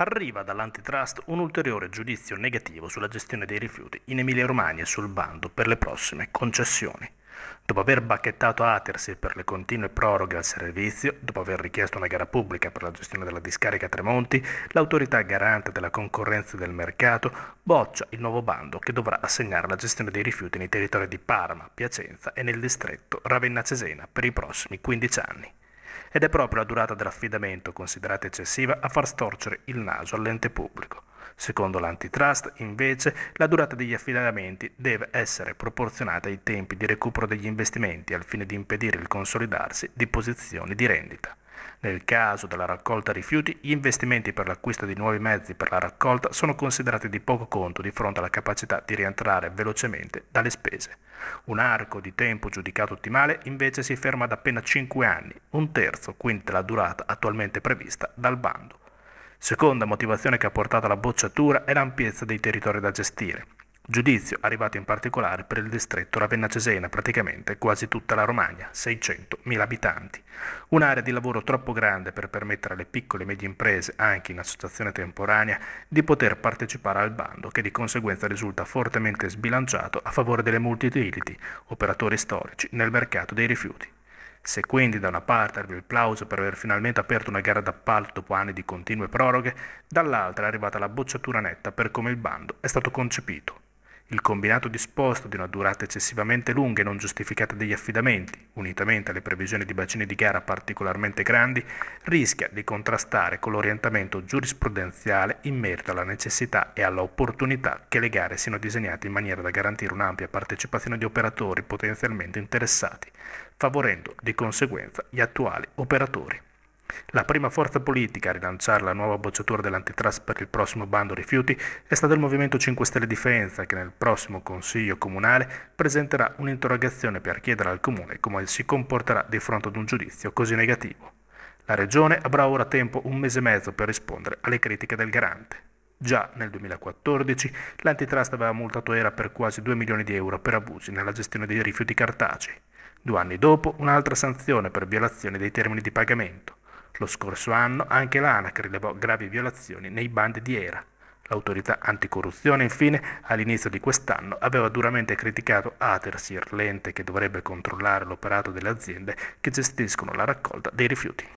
Arriva dall'antitrust un ulteriore giudizio negativo sulla gestione dei rifiuti in Emilia-Romagna e sul bando per le prossime concessioni. Dopo aver bacchettato Atersi per le continue proroghe al servizio, dopo aver richiesto una gara pubblica per la gestione della discarica Tremonti, l'autorità garante della concorrenza del mercato boccia il nuovo bando che dovrà assegnare la gestione dei rifiuti nei territori di Parma, Piacenza e nel distretto Ravenna Cesena per i prossimi 15 anni ed è proprio la durata dell'affidamento, considerata eccessiva, a far storcere il naso all'ente pubblico. Secondo l'antitrust, invece, la durata degli affidamenti deve essere proporzionata ai tempi di recupero degli investimenti al fine di impedire il consolidarsi di posizioni di rendita. Nel caso della raccolta rifiuti, gli investimenti per l'acquisto di nuovi mezzi per la raccolta sono considerati di poco conto di fronte alla capacità di rientrare velocemente dalle spese. Un arco di tempo giudicato ottimale invece si ferma ad appena 5 anni, un terzo quindi della durata attualmente prevista dal bando. Seconda motivazione che ha portato alla bocciatura è l'ampiezza dei territori da gestire. Giudizio arrivato in particolare per il distretto Ravenna-Cesena, praticamente quasi tutta la Romagna, 600.000 abitanti. Un'area di lavoro troppo grande per permettere alle piccole e medie imprese, anche in associazione temporanea, di poter partecipare al bando, che di conseguenza risulta fortemente sbilanciato a favore delle multi-utility, operatori storici, nel mercato dei rifiuti. Se quindi da una parte arriva il plauso per aver finalmente aperto una gara d'appalto dopo anni di continue proroghe, dall'altra è arrivata la bocciatura netta per come il bando è stato concepito. Il combinato disposto di una durata eccessivamente lunga e non giustificata degli affidamenti, unitamente alle previsioni di bacini di gara particolarmente grandi, rischia di contrastare con l'orientamento giurisprudenziale in merito alla necessità e all'opportunità che le gare siano disegnate in maniera da garantire un'ampia partecipazione di operatori potenzialmente interessati, favorendo di conseguenza gli attuali operatori. La prima forza politica a rilanciare la nuova bocciatura dell'antitrust per il prossimo bando rifiuti è stato il Movimento 5 Stelle di che nel prossimo Consiglio Comunale presenterà un'interrogazione per chiedere al Comune come si comporterà di fronte ad un giudizio così negativo. La Regione avrà ora tempo un mese e mezzo per rispondere alle critiche del garante. Già nel 2014 l'antitrust aveva multato Era per quasi 2 milioni di euro per abusi nella gestione dei rifiuti cartacei. Due anni dopo un'altra sanzione per violazione dei termini di pagamento. Lo scorso anno anche l'ANAC rilevò gravi violazioni nei bandi di ERA. L'autorità anticorruzione, infine, all'inizio di quest'anno aveva duramente criticato Atersir, l'ente che dovrebbe controllare l'operato delle aziende che gestiscono la raccolta dei rifiuti.